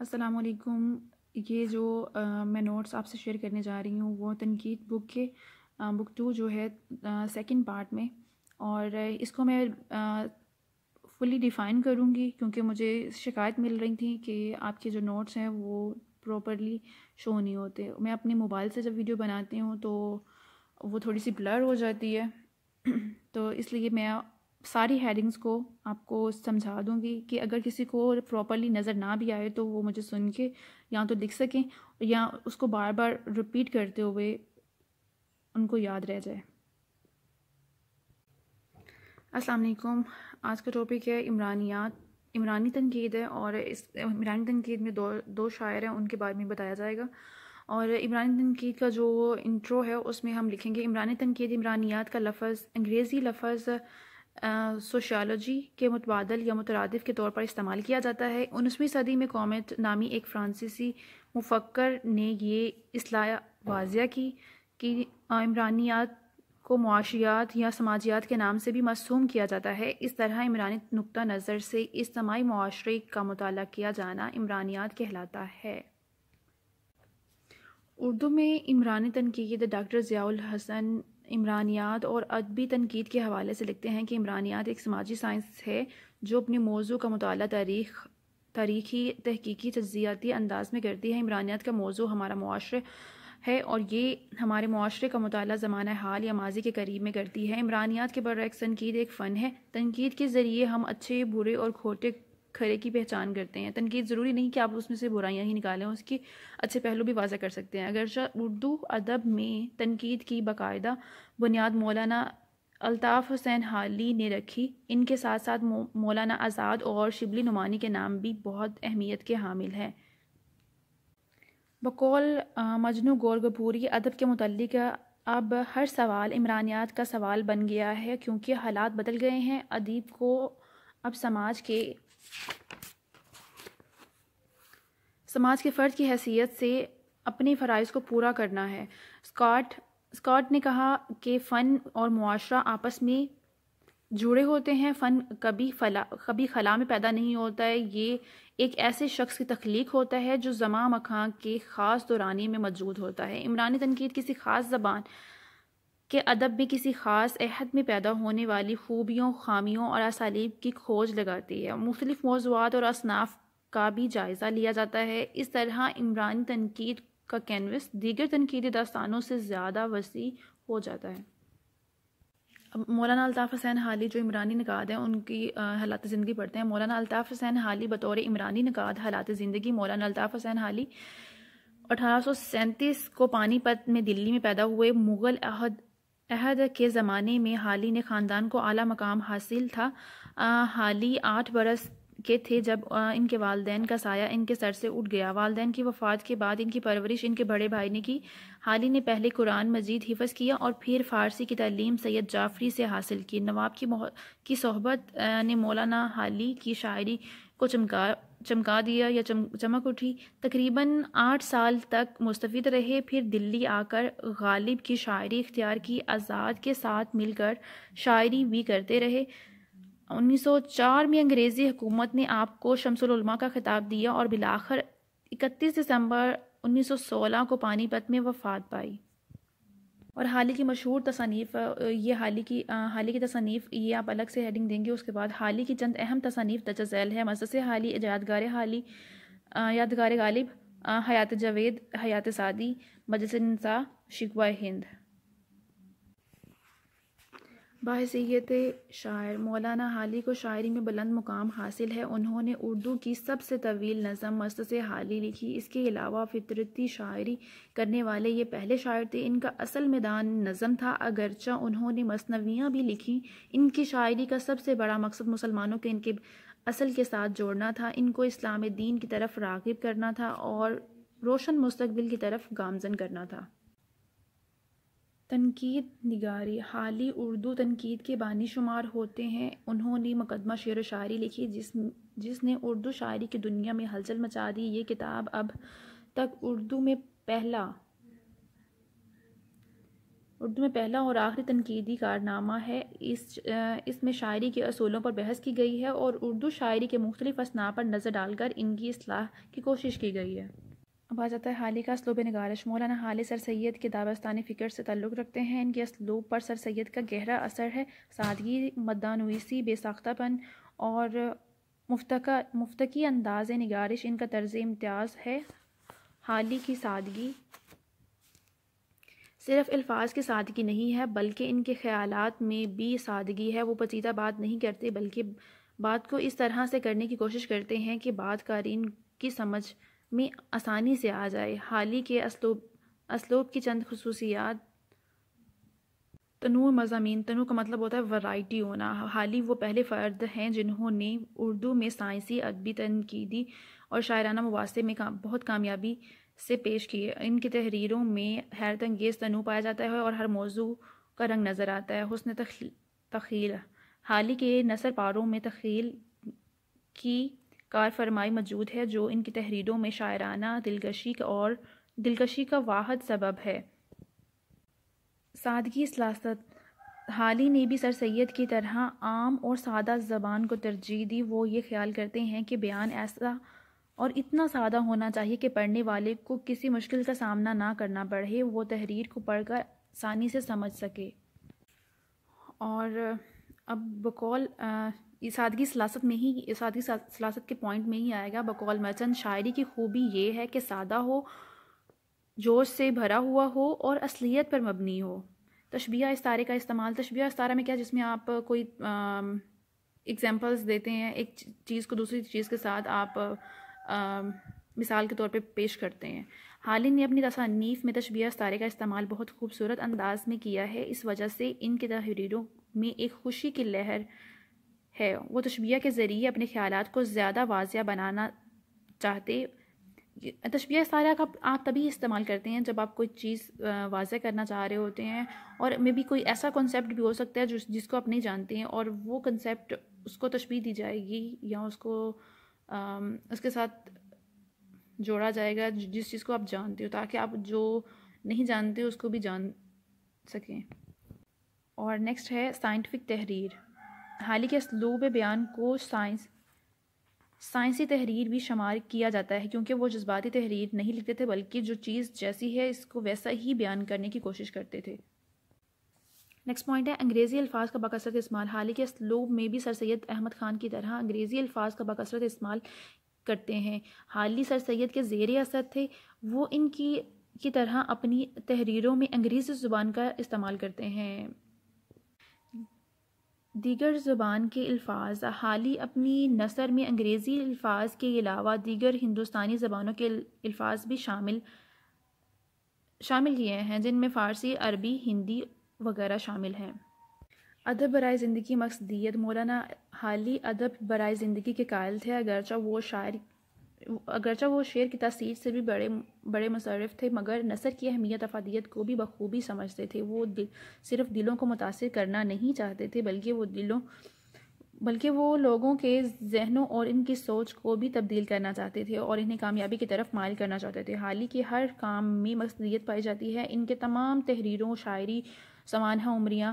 السلام علیکم یہ جو میں نوٹس آپ سے شیئر کرنے جا رہی ہوں وہ تنقید بک کے بک ٹو جو ہے سیکنڈ پارٹ میں اور اس کو میں فلی ڈیفائن کروں گی کیونکہ مجھے شکایت مل رہی تھی کہ آپ کے جو نوٹس ہیں وہ پراپرلی شو نہیں ہوتے میں اپنے موبائل سے جب ویڈیو بناتی ہوں تو وہ تھوڑی سی بلر ہو جاتی ہے تو اس لیے میں ساری ہیڈنگز کو آپ کو سمجھا دوں گی کہ اگر کسی کو پراپرلی نظر نہ بھی آئے تو وہ مجھے سن کے یا تو لکھ سکیں یا اس کو بار بار رپیٹ کرتے ہوئے ان کو یاد رہ جائے السلام علیکم آج کا ٹاپک ہے عمرانیات عمرانی تنقید ہے اور اس عمرانی تنقید میں دو دو شاعر ہیں ان کے بارے میں بتایا جائے گا اور عمرانی تنقید کا جو انٹرو ہے اس میں ہم لکھیں گے عمرانی تنقید عمرانیات کا لفظ انگریزی لفظ سوشیالوجی کے متبادل یا مترادف کے طور پر استعمال کیا جاتا ہے انیسویں صدی میں قومت نامی ایک فرانسیسی مفکر نے یہ اصلاح واضح کی کہ عمرانیات کو معاشیات یا سماجیات کے نام سے بھی مصوم کیا جاتا ہے اس طرح عمرانی نقطہ نظر سے اجتماعی معاشرے کا مطالعہ کیا جانا عمرانیات کہلاتا ہے اردو میں عمرانی تنقید ڈاکٹر ضیاء الحسن عمرانیات اور ادبی تنقید کے حوالے سے لکھتے ہیں کہ عمرانیات ایک سماجی سائنس ہے جو اپنے موضوع کا مطالعہ تاریخ تاریخی تحقیقی تجزیاتی انداز میں کرتی ہے عمرانیات کا موضوع ہمارا معاشرہ ہے اور یہ ہمارے معاشرے کا مطالعہ زمانہ حال یا ماضی کے قریب میں کرتی ہے عمرانیات کے برعکس تنقید ایک فن ہے تنقید کے ذریعے ہم اچھے برے اور کھوٹے کھرے کی پہچان کرتے ہیں تنقید ضروری نہیں کہ آپ اس میں سے برائیاں ہی نکالیں اس کی اچھے پہلو بھی واضح کر سکتے ہیں اگرچہ اردو ادب میں تنقید کی باقاعدہ بنیاد مولانا الطاف حسین حالی نے رکھی ان کے ساتھ ساتھ مولانا آزاد اور شبلی نمانی کے نام بھی بہت اہمیت کے حامل ہیں بقول مجنو گور گپور ادب کے متعلق اب ہر سوال عمرانیات کا سوال بن گیا ہے کیونکہ حالات بدل گئے ہیں ادیب کو اب سماج کے سماج کے فرد کی حیثیت سے اپنے فرائض کو پورا کرنا ہے نے کہا کہ فن اور معاشرہ آپس میں جڑے ہوتے ہیں فن کبھی کبھی خلا میں پیدا نہیں ہوتا ہے یہ ایک ایسے شخص کی تخلیق ہوتا ہے جو زماں مکھاں کے خاص دورانی میں موجود ہوتا ہے عمرانی تنقید کسی خاص زبان کہ ادب بھی کسی خاص عہد میں پیدا ہونے والی خوبیوں خامیوں اور اسالیب کی کھوج لگاتی ہے مختلف موضوعات اور اصناف کا بھی جائزہ لیا جاتا ہے اس طرح عمرانی تنقید کا کینوس دیگر تنقیدی داستانوں سے زیادہ وسیع ہو جاتا ہے مولانا الطاف حسین حالی جو عمرانی نقاد ہیں ان کی حالات زندگی پڑھتے ہیں مولانا الطاف حسین حالی بطور عمرانی نقاد حالات زندگی مولانا الطاف حسین حالی اٹھارہ سو سینتیس کو پانی پت میں دلی میں پیدا ہوئے مغل عہد عہد کے زمانے میں حالی نے خاندان کو اعلیٰ مقام حاصل تھا حالی آٹھ برس کے تھے جب ان کے والدین کا سایہ ان کے سر سے اٹھ گیا والدین کی وفات کے بعد ان کی پرورش ان کے بڑے بھائی نے کی حالی نے پہلے قرآن مجید حفظ کیا اور پھر فارسی کی تعلیم سید جعفری سے حاصل کی نواب کی صحبت نے مولانا حالی کی شاعری کو چمکا چمکا دیا یا چم چمک اٹھی تقریباً آٹھ سال تک مستفید رہے پھر دلی آ کر غالب کی شاعری اختیار کی آزاد کے ساتھ مل کر شاعری بھی کرتے رہے انیس سو چار میں انگریزی حکومت نے آپ کو شمس العلماء کا خطاب دیا اور بلاخر اکتیس دسمبر انیس سو سولہ کو پانی پت میں وفات پائی اور حالی کی مشہور تصانیف یہ حالی کی حالی کی تصانیف یہ آپ الگ سے ہیڈنگ دیں گے اس کے بعد حالی کی چند اہم تصانیف تجا ذیل ہے مجسِ حالی یادگار حالی یادگار غالب جوید جاوید سادی سعدی مجسنسا شکوہ ہند با شاعر مولانا حالی کو شاعری میں بلند مقام حاصل ہے انہوں نے اردو کی سب سے طویل نظم مست حالی لکھی اس کے علاوہ فطرتی شاعری کرنے والے یہ پہلے شاعر تھے ان کا اصل میدان نظم تھا اگرچہ انہوں نے مصنویاں بھی لکھیں ان کی شاعری کا سب سے بڑا مقصد مسلمانوں کے ان کے اصل کے ساتھ جوڑنا تھا ان کو اسلام دین کی طرف راغب کرنا تھا اور روشن مستقبل کی طرف گامزن کرنا تھا تنقید نگاری حالی اردو تنقید کے بانی شمار ہوتے ہیں انہوں نے مقدمہ شعر و شاعری لکھی جس جس نے اردو شاعری کی دنیا میں ہلچل مچا دی یہ کتاب اب تک اردو میں پہلا اردو میں پہلا اور آخری تنقیدی کارنامہ ہے اس اس میں شاعری کے اصولوں پر بحث کی گئی ہے اور اردو شاعری کے مختلف اصناف پر نظر ڈال کر ان کی اصلاح کی کوشش کی گئی ہے آ جاتا ہے حالی کا اسلوب نگارش مولانا حالی سر سید کے دابستانی فکر سے تعلق رکھتے ہیں ان کے اسلوب پر سر سید کا گہرا اثر ہے سادگی مدانویسی بے ساختہ پن اور مفتقہ مفتقی انداز نگارش ان کا طرز امتیاز ہے حالی کی سادگی صرف الفاظ کی سادگی نہیں ہے بلکہ ان کے خیالات میں بھی سادگی ہے وہ پچیدہ بات نہیں کرتے بلکہ بات کو اس طرح سے کرنے کی کوشش کرتے ہیں کہ بات قرین کی سمجھ میں آسانی سے آ جائے حالی کے اسلوب اسلوب کی چند خصوصیات تنوع مضامین تنوع کا مطلب ہوتا ہے ورائٹی ہونا حالی وہ پہلے فرد ہیں جنہوں نے اردو میں سائنسی ادبی تنقیدی اور شاعرانہ مواصلے میں بہت کامیابی سے پیش کیے ان کی تحریروں میں حیرت انگیز تنوع پایا جاتا ہے اور ہر موضوع کا رنگ نظر آتا ہے حسن تخیل تخیل حالی کے نثر پاروں میں تخیل کی کار فرمائی موجود ہے جو ان کی تحریروں میں شاعرانہ دلکشی اور دلکشی کا واحد سبب ہے سادگی سلاست حالی نے بھی سر سید کی طرح عام اور سادہ زبان کو ترجیح دی وہ یہ خیال کرتے ہیں کہ بیان ایسا اور اتنا سادہ ہونا چاہیے کہ پڑھنے والے کو کسی مشکل کا سامنا نہ کرنا پڑے وہ تحریر کو پڑھ کر آسانی سے سمجھ سکے اور اب بقول یہ سادگی سلاست میں ہی سادگی سلاست کے پوائنٹ میں ہی آئے گا بقول مرچن شاعری کی خوبی یہ ہے کہ سادہ ہو جوش سے بھرا ہوا ہو اور اصلیت پر مبنی ہو تشبیہ استارے کا استعمال تشبیہ استارہ میں کیا جس میں آپ کوئی اگزامپلس دیتے ہیں ایک چیز کو دوسری چیز کے ساتھ آپ مثال کے طور پہ پیش کرتے ہیں حالی نے اپنی تصانیف میں تشبیہ استارے کا استعمال بہت خوبصورت انداز میں کیا ہے اس وجہ سے ان کے تحریروں میں ایک خوشی کی لہر ہے وہ تشبیہ کے ذریعے اپنے خیالات کو زیادہ واضح بنانا چاہتے تشبیہ سارا آپ تبھی استعمال کرتے ہیں جب آپ کوئی چیز واضح کرنا چاہ رہے ہوتے ہیں اور میں بھی کوئی ایسا کنسیپٹ بھی ہو سکتا ہے جس جس کو آپ نہیں جانتے ہیں اور وہ کنسیپٹ اس کو تشبیہ دی جائے گی یا اس کو اس کے ساتھ جوڑا جائے گا جس چیز کو آپ جانتے ہو تاکہ آپ جو نہیں جانتے اس کو بھی جان سکیں اور نیکسٹ ہے سائنٹیفک تحریر حال کے اسلوب بیان کو سائنس سائنسی تحریر بھی شمار کیا جاتا ہے کیونکہ وہ جذباتی تحریر نہیں لکھتے تھے بلکہ جو چیز جیسی ہے اس کو ویسا ہی بیان کرنے کی کوشش کرتے تھے نیکسٹ پوائنٹ ہے انگریزی الفاظ کا بکثرت استعمال حالیہ کے اسلوب میں بھی سر سید احمد خان کی طرح انگریزی الفاظ کا بکثرت استعمال کرتے ہیں حالی سر سید کے زیر اثر تھے وہ ان کی کی طرح اپنی تحریروں میں انگریزی زبان کا استعمال کرتے ہیں دیگر زبان کے الفاظ حالی اپنی نثر میں انگریزی الفاظ کے علاوہ دیگر ہندوستانی زبانوں کے الفاظ بھی شامل شامل کیے ہیں جن میں فارسی عربی ہندی وغیرہ شامل ہیں ادب برائے زندگی مقصدیت مولانا حالی ادب برائے زندگی کے قائل تھے اگرچہ وہ شاعر اگرچہ وہ شعر کی تاثیر سے بھی بڑے بڑے مصرف تھے مگر نثر کی اہمیت افادیت کو بھی بخوبی سمجھتے تھے وہ دل صرف دلوں کو متاثر کرنا نہیں چاہتے تھے بلکہ وہ دلوں بلکہ وہ لوگوں کے ذہنوں اور ان کی سوچ کو بھی تبدیل کرنا چاہتے تھے اور انہیں کامیابی کی طرف مائل کرنا چاہتے تھے حال ہی ہر کام میں مقصدیت پائی جاتی ہے ان کے تمام تحریروں شاعری سمانہ عمریاں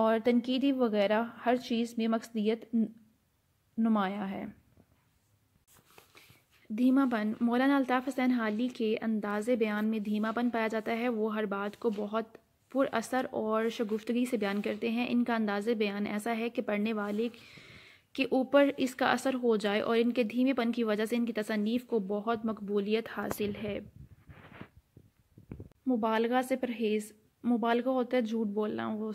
اور تنقیدی وغیرہ ہر چیز میں مقصدیت نمایاں ہے دھیما پن مولانا الطاف حسین حالی کے انداز بیان میں دھیما پن پایا جاتا ہے وہ ہر بات کو بہت پر اثر اور شگفتگی سے بیان کرتے ہیں ان کا انداز بیان ایسا ہے کہ پڑھنے والے کے اوپر اس کا اثر ہو جائے اور ان کے دھیمے پن کی وجہ سے ان کی تصنیف کو بہت مقبولیت حاصل ہے مبالغہ سے پرہیز مبالغہ ہوتا ہے جھوٹ بولنا وہ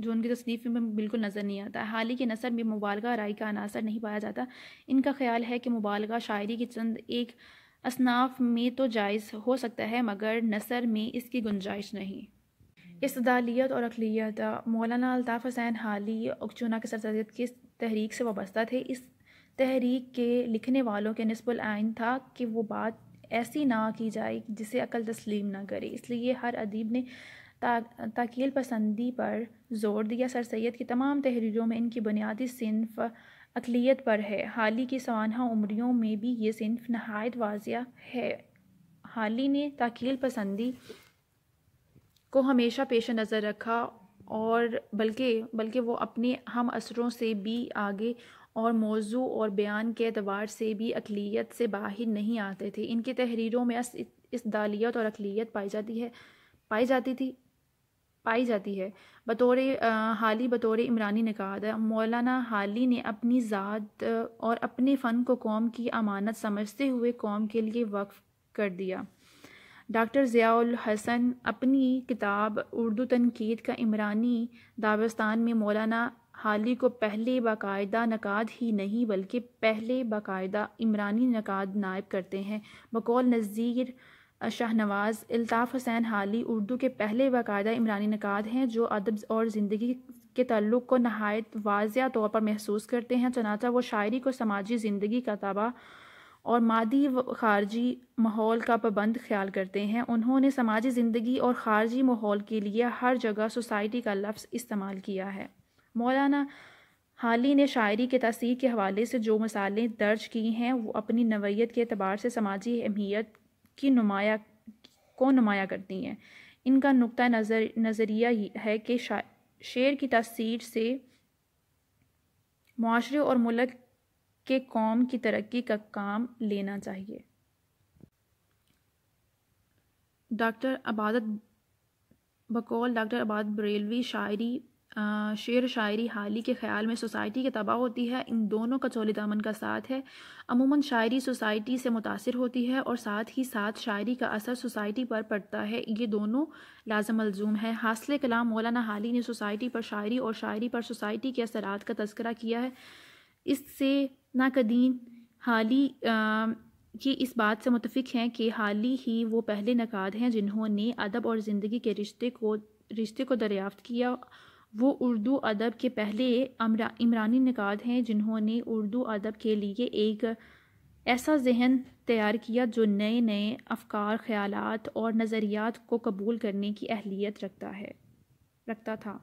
جو ان کی تصنیف میں بالکل نظر نہیں آتا حال ہی کے نثر میں مبالغہ رائی کا عناصر نہیں پایا جاتا ان کا خیال ہے کہ مبالغہ شاعری کی چند ایک اصناف میں تو جائز ہو سکتا ہے مگر نثر میں اس کی گنجائش نہیں استدالیت اور اقلیت مولانا الطاف حسین حالی اکچونا کے سرزیت کی تحریک سے وابستہ تھے اس تحریک کے لکھنے والوں کے نسب العین تھا کہ وہ بات ایسی نہ کی جائے جسے عقل تسلیم نہ کرے اس لیے ہر ادیب نے تاکیل پسندی پر زور دیا سر سید کی تمام تحریروں میں ان کی بنیادی صنف اقلیت پر ہے حالی کی سوانہ عمریوں میں بھی یہ صنف نہایت واضح ہے حالی نے تاکیل پسندی کو ہمیشہ پیش نظر رکھا اور بلکہ بلکہ وہ اپنے ہم اثروں سے بھی آگے اور موضوع اور بیان کے اعتبار سے بھی اقلیت سے باہر نہیں آتے تھے ان کی تحریروں میں اس دالیت اور اقلیت پائی جاتی ہے پائی جاتی تھی پائی جاتی ہے بطور حالی بطور عمرانی تھا مولانا حالی نے اپنی ذات اور اپنے فن کو قوم کی امانت سمجھتے ہوئے قوم کے لیے وقف کر دیا ڈاکٹر ضیاء الحسن اپنی کتاب اردو تنقید کا عمرانی دابستان میں مولانا حالی کو پہلے باقاعدہ نقاد ہی نہیں بلکہ پہلے باقاعدہ عمرانی نقاد نائب کرتے ہیں بقول نظیر شاہ نواز الطاف حسین حالی اردو کے پہلے باقاعدہ عمرانی نکات ہیں جو ادب اور زندگی کے تعلق کو نہایت واضح طور پر محسوس کرتے ہیں چنانچہ وہ شاعری کو سماجی زندگی کا تباہ اور مادی و خارجی ماحول کا پابند خیال کرتے ہیں انہوں نے سماجی زندگی اور خارجی ماحول کے لیے ہر جگہ سوسائٹی کا لفظ استعمال کیا ہے مولانا حالی نے شاعری کے تاثیر کے حوالے سے جو مثالیں درج کی ہیں وہ اپنی نوعیت کے اعتبار سے سماجی اہمیت کی کو نمایاں کرتی ہیں ان کا نظر نظریہ ہے کہ شعر کی تاثیر سے معاشرے اور ملک کے قوم کی ترقی کا کام لینا چاہیے ڈاکٹر عبادت بکول ڈاکٹر عبادت بریلوی شاعری شعر شاعری حالی کے خیال میں سوسائٹی کے تباہ ہوتی ہے ان دونوں کا چول دامن کا ساتھ ہے عموماً شاعری سوسائٹی سے متاثر ہوتی ہے اور ساتھ ہی ساتھ شاعری کا اثر سوسائٹی پر پڑتا ہے یہ دونوں لازم الزوم ہے حاصل کلام مولانا حالی نے سوسائٹی پر شاعری اور شاعری پر سوسائٹی کے اثرات کا تذکرہ کیا ہے اس سے ناقدین حالی کی اس بات سے متفق ہیں کہ حالی ہی وہ پہلے نقاد ہیں جنہوں نے ادب اور زندگی کے رشتے کو رشتے کو دریافت کیا وہ اردو ادب کے پہلے عمرانی نقاد ہیں جنہوں نے اردو ادب کے لیے ایک ایسا ذہن تیار کیا جو نئے نئے افکار خیالات اور نظریات کو قبول کرنے کی اہلیت رکھتا ہے رکھتا تھا